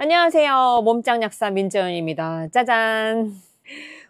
안녕하세요. 몸짱 약사 민재현입니다. 짜잔!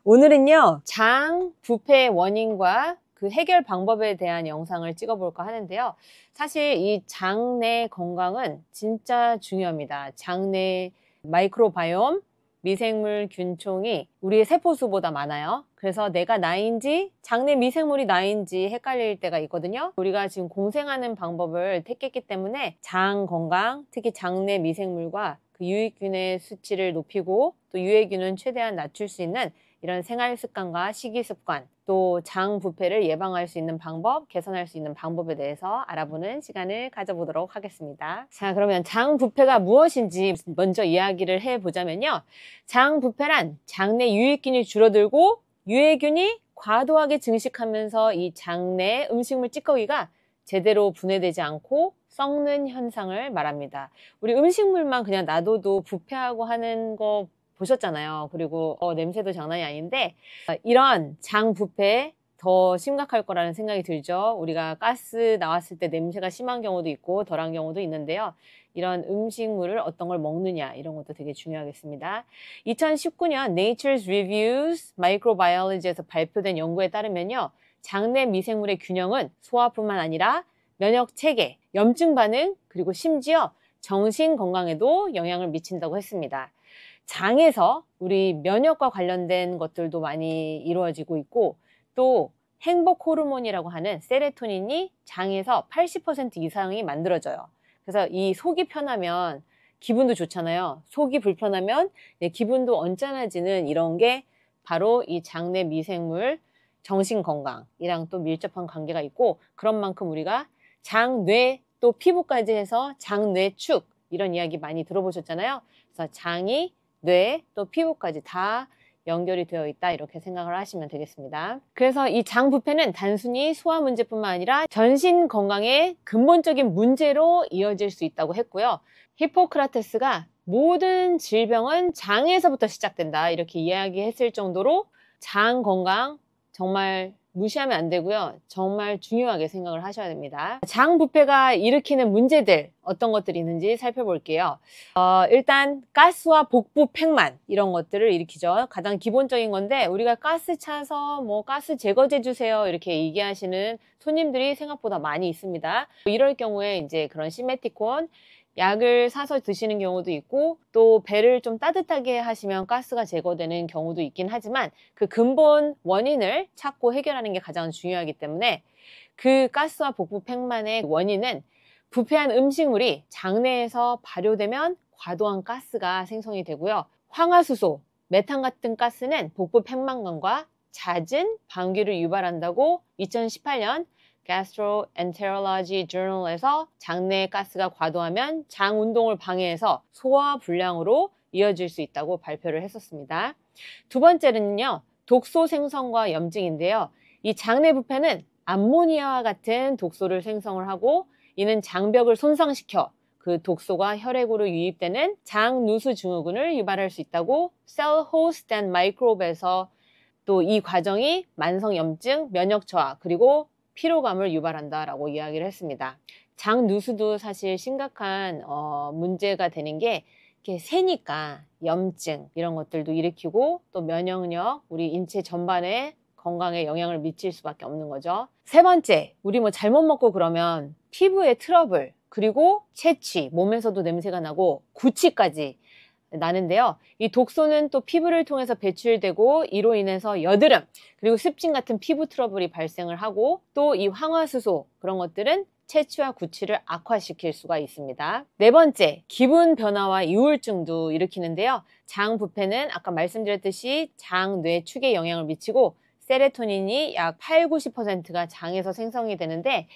오늘은요, 장 부패의 원인과 그 해결 방법에 대한 영상을 찍어볼까 하는데요. 사실 이 장내 건강은 진짜 중요합니다. 장내 마이크로바이옴, 미생물 균총이 우리의 세포수보다 많아요. 그래서 내가 나인지 장내 미생물이 나인지 헷갈릴 때가 있거든요. 우리가 지금 공생하는 방법을 택했기 때문에 장 건강, 특히 장내 미생물과 그 유익균의 수치를 높이고 또 유해균은 최대한 낮출 수 있는 이런 생활 습관과 식이 습관, 또 장 부패를 예방할 수 있는 방법, 개선할 수 있는 방법에 대해서 알아보는 시간을 가져보도록 하겠습니다. 자, 그러면 장 부패가 무엇인지 먼저 이야기를 해보자면요. 장 부패란 장내 유익균이 줄어들고 유해균이 과도하게 증식하면서 이 장내 음식물 찌꺼기가 제대로 분해되지 않고 썩는 현상을 말합니다. 우리 음식물만 그냥 놔둬도 부패하고 하는 거 보셨잖아요. 그리고 어, 냄새도 장난이 아닌데 어, 이런 장 부패 더 심각할 거라는 생각이 들죠. 우리가 가스 나왔을 때 냄새가 심한 경우도 있고 덜한 경우도 있는데요. 이런 음식물을 어떤 걸 먹느냐 이런 것도 되게 중요하겠습니다. 2019년 Nature's Reviews Microbiology에서 발표된 연구에 따르면요. 장내 미생물의 균형은 소화뿐만 아니라 면역 체계, 염증 반응, 그리고 심지어 정신 건강에도 영향을 미친다고 했습니다. 장에서 우리 면역과 관련된 것들도 많이 이루어지고 있고 또 행복 호르몬이라고 하는 세레토닌이 장에서 80% 이상이 만들어져요. 그래서 이 속이 편하면 기분도 좋잖아요. 속이 불편하면 기분도 언짢아지는 이런 게 바로 이 장내 미생물 정신 건강이랑 또 밀접한 관계가 있고 그런 만큼 우리가 장뇌 또 피부까지 해서 장뇌축 이런 이야기 많이 들어보셨잖아요. 그래서 장이 뇌 또 피부까지 다 연결이 되어 있다 이렇게 생각을 하시면 되겠습니다. 그래서 이 장 부패는 단순히 소화 문제뿐만 아니라 전신 건강의 근본적인 문제로 이어질 수 있다고 했고요. 히포크라테스가 모든 질병은 장에서부터 시작된다 이렇게 이야기했을 정도로 장 건강, 정말 무시하면 안 되고요. 정말 중요하게 생각을 하셔야 됩니다. 장부패가 일으키는 문제들 어떤 것들이 있는지 살펴볼게요. 어, 일단 가스와 복부 팽만 이런 것들을 일으키죠. 가장 기본적인 건데 우리가 가스 차서 뭐 가스 제거제 주세요 이렇게 얘기하시는 손님들이 생각보다 많이 있습니다. 이럴 경우에 이제 그런 시메티콘 약을 사서 드시는 경우도 있고 또 배를 좀 따뜻하게 하시면 가스가 제거되는 경우도 있긴 하지만 그 근본 원인을 찾고 해결하는 게 가장 중요하기 때문에 그 가스와 복부 팽만의 원인은 부패한 음식물이 장내에서 발효되면 과도한 가스가 생성이 되고요. 황화수소, 메탄 같은 가스는 복부 팽만감과 잦은 방귀를 유발한다고 2018년 Gastroenterology Journal에서 장내 가스가 과도하면 장 운동을 방해해서 소화 불량으로 이어질 수 있다고 발표를 했었습니다. 두 번째는요. 독소 생성과 염증인데요. 이 장내 부패는 암모니아와 같은 독소를 생성을 하고 이는 장벽을 손상시켜 그 독소가 혈액으로 유입되는 장누수 증후군을 유발할 수 있다고 Cell Host and Microbe에서 또 이 과정이 만성 염증, 면역 저하 그리고 피로감을 유발한다라고 이야기를 했습니다. 장 누수도 사실 심각한 어, 문제가 되는 게 이렇게 새니까 염증 이런 것들도 일으키고 또 면역력 우리 인체 전반에 건강에 영향을 미칠 수밖에 없는 거죠. 세 번째, 우리 뭐 잘못 먹고 그러면 피부에 트러블 그리고 체취 몸에서도 냄새가 나고 구취까지 나는데요. 이 독소는 또 피부를 통해서 배출되고 이로 인해서 여드름 그리고 습진 같은 피부 트러블이 발생을 하고 또 이 황화수소 그런 것들은 체취와 구취를 악화시킬 수가 있습니다. 네 번째, 기분 변화와 우울증도 일으키는데요. 장 부패는 아까 말씀드렸듯이 장, 뇌, 축에 영향을 미치고 세레토닌이 약 8, 90%가 장에서 생성이 되는데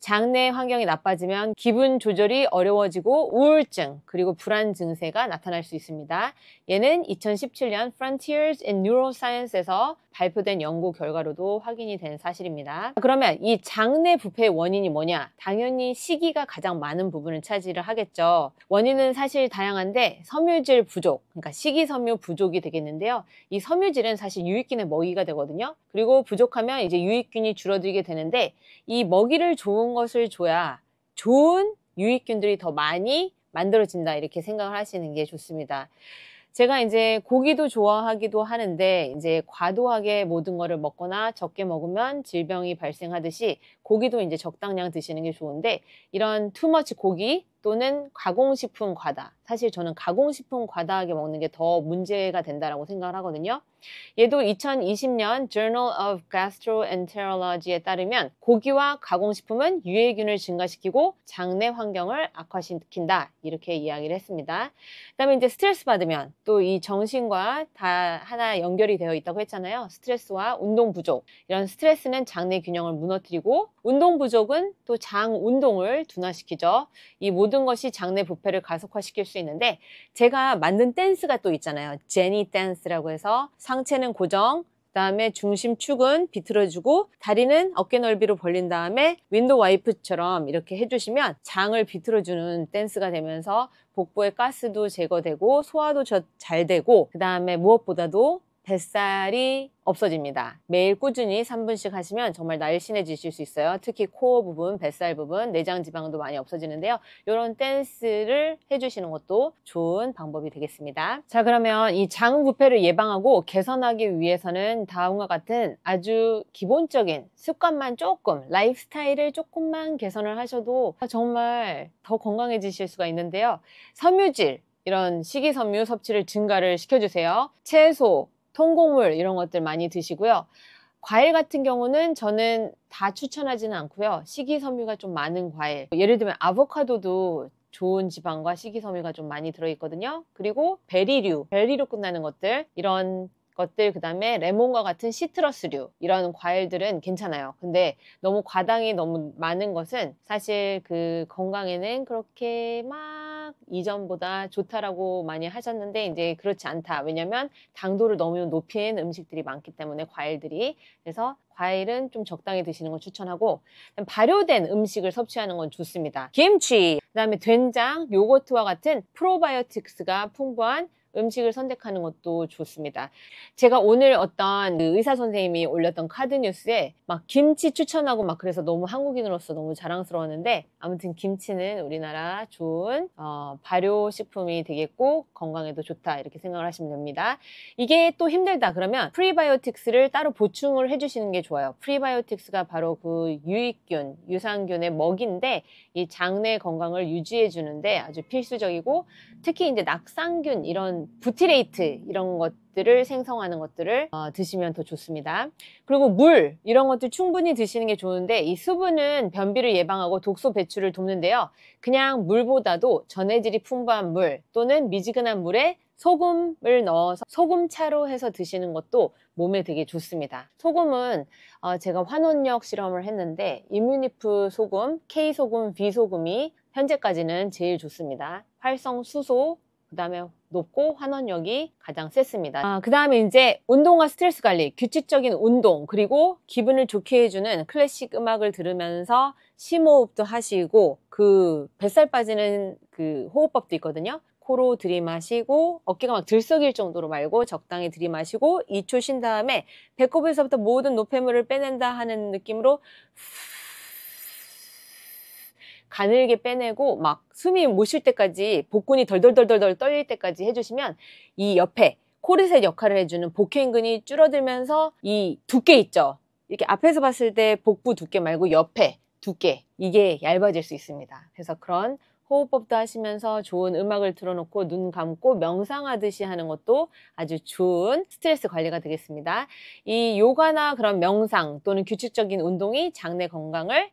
장내 환경이 나빠지면 기분 조절이 어려워지고 우울증 그리고 불안 증세가 나타날 수 있습니다. 얘는 2017년 Frontiers in Neuroscience에서 발표된 연구 결과로도 확인이 된 사실입니다. 그러면 이 장내 부패의 원인이 뭐냐? 당연히 시기가 가장 많은 부분을 차지를 하겠죠. 원인은 사실 다양한데 섬유질 부족, 그러니까 식이섬유 부족이 되겠는데요. 이 섬유질은 사실 유익균의 먹이가 되거든요. 그리고 부족하면 이제 유익균이 줄어들게 되는데 이 먹이를 좋은 것을 줘야 좋은 유익균들이 더 많이 만들어진다 이렇게 생각을 하시는 게 좋습니다. 제가 이제 고기도 좋아하기도 하는데 이제 과도하게 모든 거를 먹거나 적게 먹으면 질병이 발생하듯이 고기도 이제 적당량 드시는 게 좋은데 이런 투머치 고기 또는 가공식품 과다 사실 저는 가공식품 과다하게 먹는 게 더 문제가 된다라고 생각을 하거든요. 얘도 2020년 Journal of Gastroenterology에 따르면 고기와 가공식품은 유해균을 증가시키고 장내 환경을 악화시킨다 이렇게 이야기를 했습니다. 그다음에 이제 스트레스 받으면 또 이 정신과 다 하나 연결이 되어 있다고 했잖아요. 스트레스와 운동 부족 이런 스트레스는 장내 균형을 무너뜨리고 운동 부족은 또 장 운동을 둔화시키죠. 이 모든 것이 장내 부패를 가속화시킬 수 있는데 제가 만든 댄스가 또 있잖아요. 제니 댄스라고 해서 상체는 고정, 그다음에 중심축은 비틀어주고 다리는 어깨 넓이로 벌린 다음에 윈도 우 와이프처럼 이렇게 해주시면 장을 비틀어주는 댄스가 되면서 복부의 가스도 제거되고 소화도 잘 되고 그다음에 무엇보다도 뱃살이 없어집니다. 매일 꾸준히 3분씩 하시면 정말 날씬해지실 수 있어요. 특히 코어 부분, 뱃살 부분, 내장 지방도 많이 없어지는데요. 이런 댄스를 해주시는 것도 좋은 방법이 되겠습니다. 자 그러면 이 장 부패를 예방하고 개선하기 위해서는 다음과 같은 아주 기본적인 습관만 조금, 라이프스타일을 조금만 개선을 하셔도 정말 더 건강해지실 수가 있는데요. 섬유질, 이런 식이섬유 섭취를 증가를 시켜주세요. 채소, 통곡물 이런 것들 많이 드시고요. 과일 같은 경우는 저는 다 추천하지는 않고요. 식이섬유가 좀 많은 과일. 예를 들면 아보카도도 좋은 지방과 식이섬유가 좀 많이 들어있거든요. 그리고 베리류, 베리로 끝나는 것들, 이런 것들, 그 다음에 레몬과 같은 시트러스류, 이런 과일들은 괜찮아요. 근데 너무 과당이 너무 많은 것은 사실 그 건강에는 그렇게 막 이전보다 좋다라고 많이 하셨는데 이제 그렇지 않다. 왜냐면 당도를 너무 높인 음식들이 많기 때문에 과일들이 그래서 과일은 좀 적당히 드시는 걸 추천하고 발효된 음식을 섭취하는 건 좋습니다. 김치, 그다음에 된장, 요거트와 같은 프로바이오틱스가 풍부한 음식을 선택하는 것도 좋습니다. 제가 오늘 어떤 그 의사 선생님이 올렸던 카드 뉴스에 막 김치 추천하고 막 그래서 너무 한국인으로서 너무 자랑스러웠는데 아무튼 김치는 우리나라 좋은 어, 발효식품이 되겠고 건강에도 좋다 이렇게 생각을 하시면 됩니다. 이게 또 힘들다 그러면 프리바이오틱스를 따로 보충을 해주시는 게 좋아요. 프리바이오틱스가 바로 그 유익균, 유산균의 먹인데 이 장내 건강을 유지해 주는데 아주 필수적이고 특히 이제 낙상균 이런 부티레이트 이런 것들을 생성하는 것들을 어, 드시면 더 좋습니다. 그리고 물 이런 것들 충분히 드시는 게 좋은데 이 수분은 변비를 예방하고 독소 배출을 돕는데요. 그냥 물보다도 전해질이 풍부한 물 또는 미지근한 물에 소금을 넣어서 소금차로 해서 드시는 것도 몸에 되게 좋습니다. 소금은 어, 제가 환원력 실험을 했는데 이뮤니프 소금, K 소금, B 소금이 현재까지는 제일 좋습니다. 활성수소, 그 다음에 높고 환원력이 가장 셌습니다. 아, 그 다음에 이제 운동과 스트레스 관리, 규칙적인 운동, 그리고 기분을 좋게 해주는 클래식 음악을 들으면서 심호흡도 하시고 그 뱃살 빠지는 그 호흡법도 있거든요. 코로 들이마시고 어깨가 막 들썩일 정도로 말고 적당히 들이마시고 2초 쉰 다음에 배꼽에서부터 모든 노폐물을 빼낸다 하는 느낌으로 후 가늘게 빼내고 막 숨이 못 쉴 때까지 복근이 덜덜덜덜 떨릴 때까지 해주시면 이 옆에 코르셋 역할을 해주는 복행근이 줄어들면서 이 두께 있죠. 이렇게 앞에서 봤을 때 복부 두께 말고 옆에 두께 이게 얇아질 수 있습니다. 그래서 그런 호흡법도 하시면서 좋은 음악을 틀어놓고 눈 감고 명상하듯이 하는 것도 아주 좋은 스트레스 관리가 되겠습니다. 이 요가나 그런 명상 또는 규칙적인 운동이 장내 건강을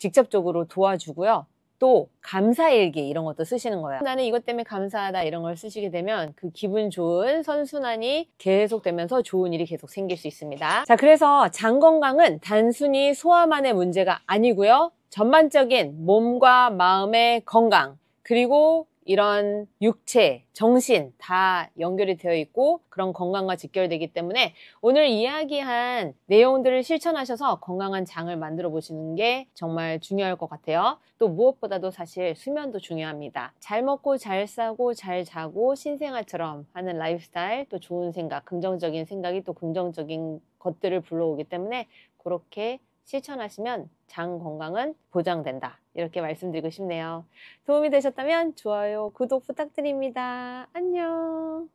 직접적으로 도와주고요. 또 감사일기 이런 것도 쓰시는 거예요. 나는 이것 때문에 감사하다 이런 걸 쓰시게 되면 그 기분 좋은 선순환이 계속되면서 좋은 일이 계속 생길 수 있습니다. 자, 그래서 장 건강은 단순히 소화만의 문제가 아니고요. 전반적인 몸과 마음의 건강 그리고 이런 육체, 정신 다 연결이 되어 있고 그런 건강과 직결되기 때문에 오늘 이야기한 내용들을 실천하셔서 건강한 장을 만들어 보시는 게 정말 중요할 것 같아요. 또 무엇보다도 사실 수면도 중요합니다. 잘 먹고 잘 싸고 잘 자고 신생아처럼 하는 라이프스타일 또 좋은 생각, 긍정적인 생각이 또 긍정적인 것들을 불러오기 때문에 그렇게 실천하시면 장 건강은 보장된다. 이렇게 말씀드리고 싶네요. 도움이 되셨다면 좋아요, 구독 부탁드립니다. 안녕.